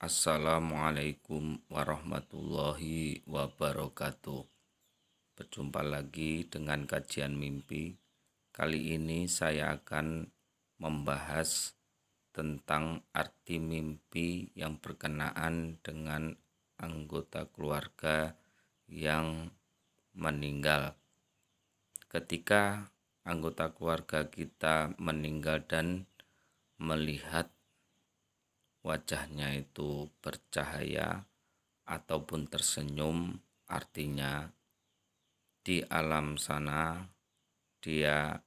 Assalamualaikum warahmatullahi wabarakatuh. Berjumpa lagi dengan kajian mimpi. Kali ini saya akan membahas tentang arti mimpi yang berkenaan dengan anggota keluarga yang meninggal. Ketika anggota keluarga kita meninggal dan melihat wajahnya itu bercahaya ataupun tersenyum artinya di alam sana dia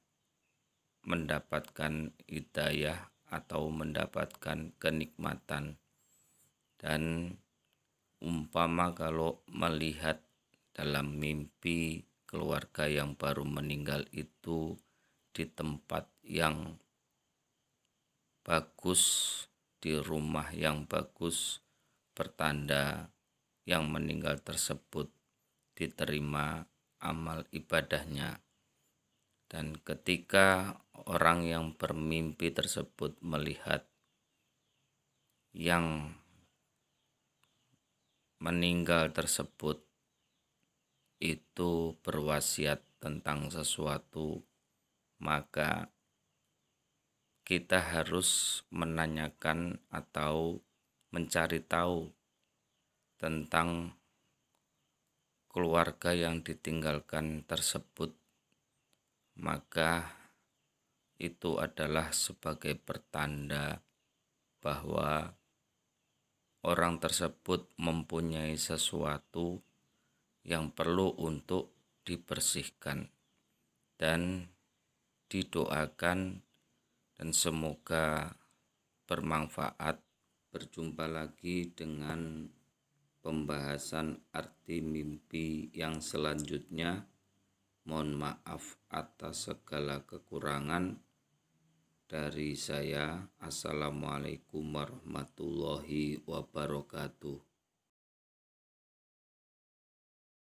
mendapatkan hidayah atau mendapatkan kenikmatan dan umpama kalau melihat dalam mimpi keluarga yang baru meninggal itu di tempat yang bagus di rumah yang bagus pertanda yang meninggal tersebut diterima amal ibadahnya dan ketika orang yang bermimpi tersebut melihat yang meninggal tersebut itu berwasiat tentang sesuatu maka kita harus menanyakan atau mencari tahu tentang keluarga yang ditinggalkan tersebut, maka itu adalah sebagai pertanda bahwa orang tersebut mempunyai sesuatu yang perlu untuk dibersihkan dan didoakan dan semoga bermanfaat. Berjumpa lagi dengan pembahasan arti mimpi yang selanjutnya. Mohon maaf atas segala kekurangan dari saya. Assalamualaikum warahmatullahi wabarakatuh.